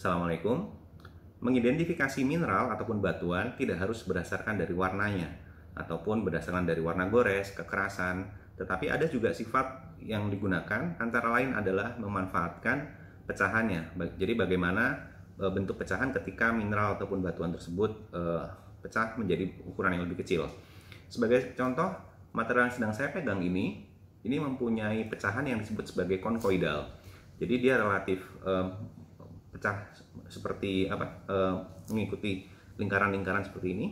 Assalamualaikum. Mengidentifikasi mineral ataupun batuan tidak harus berdasarkan dari warnanya ataupun berdasarkan dari warna gores, kekerasan, tetapi ada juga sifat yang digunakan antara lain adalah memanfaatkan pecahannya. Jadi bagaimana e, bentuk pecahan ketika mineral ataupun batuan tersebut e, pecah menjadi ukuran yang lebih kecil. Sebagai contoh, material yang sedang saya pegang ini ini mempunyai pecahan yang disebut sebagai konkoidal. Jadi dia relatif e, pecah seperti apa e, mengikuti lingkaran-lingkaran seperti ini.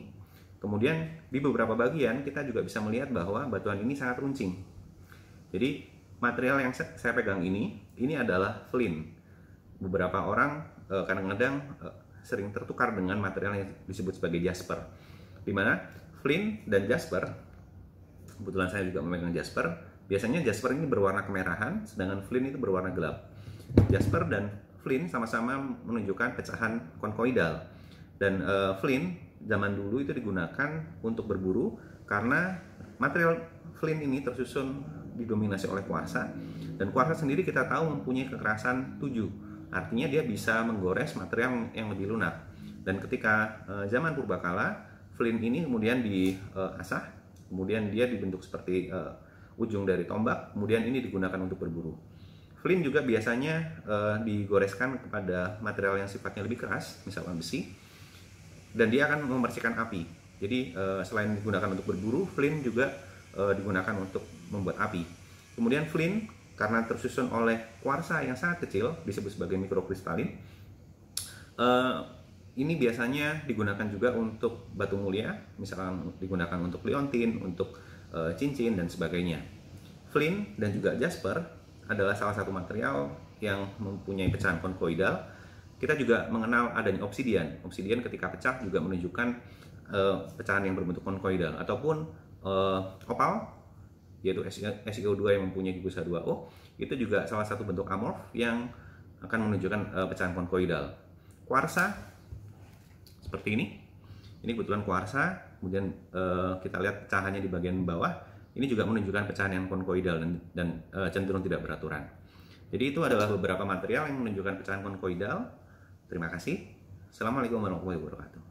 Kemudian di beberapa bagian kita juga bisa melihat bahwa batuan ini sangat runcing. Jadi material yang saya pegang ini ini adalah flint. Beberapa orang eh, kadang-kadang e, sering tertukar dengan material yang disebut sebagai jasper. Di mana flint dan jasper kebetulan saya juga memegang jasper. Biasanya jasper ini berwarna kemerahan sedangkan flint itu berwarna gelap. Jasper dan Flynn sama-sama menunjukkan pecahan konkoidal. Dan uh, Flynn zaman dulu itu digunakan untuk berburu karena material Flint ini tersusun didominasi oleh kuarsa dan kuarsa sendiri kita tahu mempunyai kekerasan 7 artinya dia bisa menggores material yang lebih lunak dan ketika uh, zaman purbakala flint ini kemudian diasah eh, kemudian dia dibentuk seperti uh, ujung dari tombak kemudian ini digunakan untuk berburu Flint juga biasanya uh, digoreskan kepada material yang sifatnya lebih keras, misalnya besi, dan dia akan memercikan api. Jadi uh, selain digunakan untuk berburu, Flint juga uh, digunakan untuk membuat api. Kemudian Flint karena tersusun oleh kuarsa yang sangat kecil, disebut sebagai mikrokristalin, uh, ini biasanya digunakan juga untuk batu mulia, misalnya digunakan untuk liontin, untuk uh, cincin dan sebagainya. Flint dan juga Jasper adalah salah satu material yang mempunyai pecahan konvoidal. Kita juga mengenal adanya obsidian. Obsidian ketika pecah juga menunjukkan uh, pecahan yang berbentuk konvoidal ataupun uh, opal yaitu SiO2 e e yang mempunyai h 2O itu juga salah satu bentuk amorf yang akan menunjukkan uh, pecahan konvoidal. Kuarsa seperti ini. Ini kebetulan kuarsa, kemudian uh, kita lihat pecahannya di bagian bawah ini juga menunjukkan pecahan yang konkoidal dan, dan e, cenderung tidak beraturan. Jadi itu adalah beberapa material yang menunjukkan pecahan konkoidal. Terima kasih. Assalamualaikum warahmatullahi wabarakatuh.